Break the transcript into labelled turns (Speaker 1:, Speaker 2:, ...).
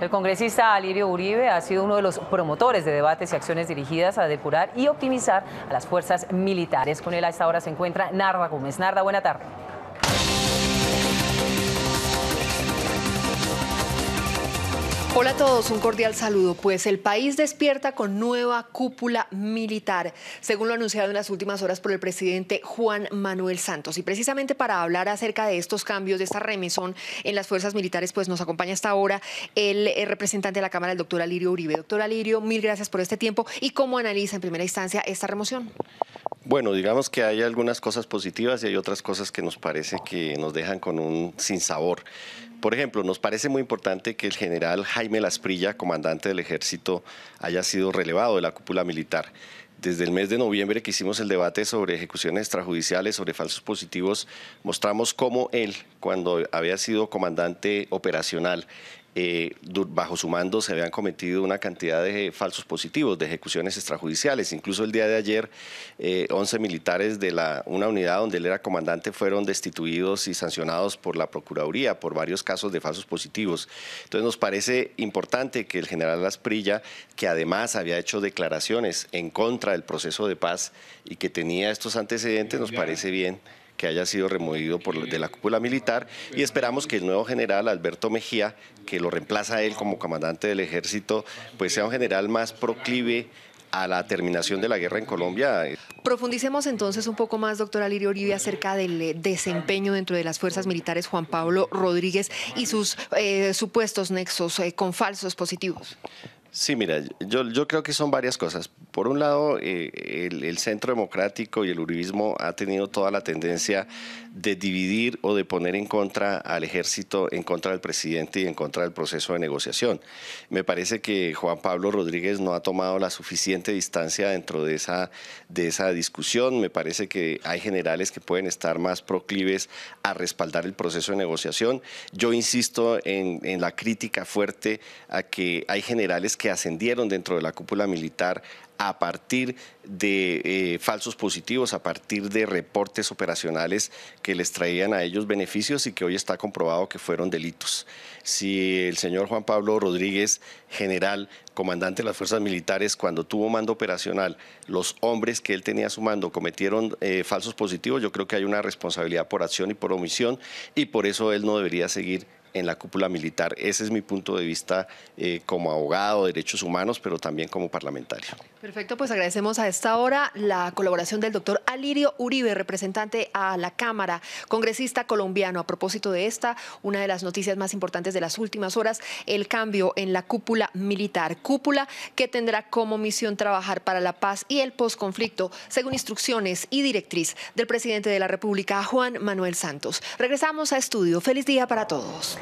Speaker 1: El congresista Alirio Uribe ha sido uno de los promotores de debates y acciones dirigidas a depurar y optimizar a las fuerzas militares. Con él a esta hora se encuentra Narda Gómez. Narda, buena tarde. Hola a todos, un cordial saludo. Pues el país despierta con nueva cúpula militar, según lo anunciado en las últimas horas por el presidente Juan Manuel Santos. Y precisamente para hablar acerca de estos cambios, de esta remesón en las fuerzas militares, pues nos acompaña hasta ahora el eh, representante de la Cámara, el doctor Alirio Uribe. Doctor Alirio, mil gracias por este tiempo y cómo analiza en primera instancia esta remoción.
Speaker 2: Bueno, digamos que hay algunas cosas positivas y hay otras cosas que nos parece que nos dejan con un sinsabor. Por ejemplo, nos parece muy importante que el general Jaime Lasprilla, comandante del ejército, haya sido relevado de la cúpula militar desde el mes de noviembre que hicimos el debate sobre ejecuciones extrajudiciales, sobre falsos positivos, mostramos cómo él, cuando había sido comandante operacional, eh, bajo su mando se habían cometido una cantidad de falsos positivos, de ejecuciones extrajudiciales. Incluso el día de ayer, 11 eh, militares de la, una unidad donde él era comandante fueron destituidos y sancionados por la Procuraduría por varios casos de falsos positivos. Entonces nos parece importante que el general Lasprilla, que además había hecho declaraciones en contra del proceso de paz y que tenía estos antecedentes, nos parece bien que haya sido removido por, de la cúpula militar y esperamos que el nuevo general Alberto Mejía, que lo reemplaza él como comandante del ejército, pues sea un general más proclive a la terminación de la guerra en Colombia.
Speaker 1: Profundicemos entonces un poco más, doctora Lirio Uribe, acerca del eh, desempeño dentro de las fuerzas militares Juan Pablo Rodríguez y sus eh, supuestos nexos eh, con falsos positivos.
Speaker 2: Sí, mira, yo, yo creo que son varias cosas. Por un lado, eh, el, Centro Democrático y el Uribismo ha tenido toda la tendencia de dividir o de poner en contra al ejército, en contra del presidente y en contra del proceso de negociación. Me parece que Juan Pablo Rodríguez no ha tomado la suficiente distancia dentro de esa, de esa discusión. Me parece que hay generales que pueden estar más proclives a respaldar el proceso de negociación. Yo insisto en la crítica fuerte a que hay generales que ascendieron dentro de la cúpula militar a partir de eh, falsos positivos, a partir de reportes operacionales que les traían a ellos beneficios y que hoy está comprobado que fueron delitos. Si el señor Juan Pablo Rodríguez, general, comandante de las fuerzas militares, cuando tuvo mando operacional, los hombres que él tenía a su mando cometieron eh, falsos positivos, yo creo que hay una responsabilidad por acción y por omisión y por eso él no debería seguir en la cúpula militar. Ese es mi punto de vista eh, como abogado de derechos humanos, pero también como parlamentario.
Speaker 1: Perfecto, pues agradecemos a esta hora la colaboración del doctor Alirio Uribe, representante a la Cámara, congresista colombiano. A propósito de esta, una de las noticias más importantes de las últimas horas, el cambio en la cúpula militar, cúpula que tendrá como misión trabajar para la paz y el posconflicto, según instrucciones y directriz del presidente de la República, Juan Manuel Santos. Regresamos a estudio. Feliz día para todos.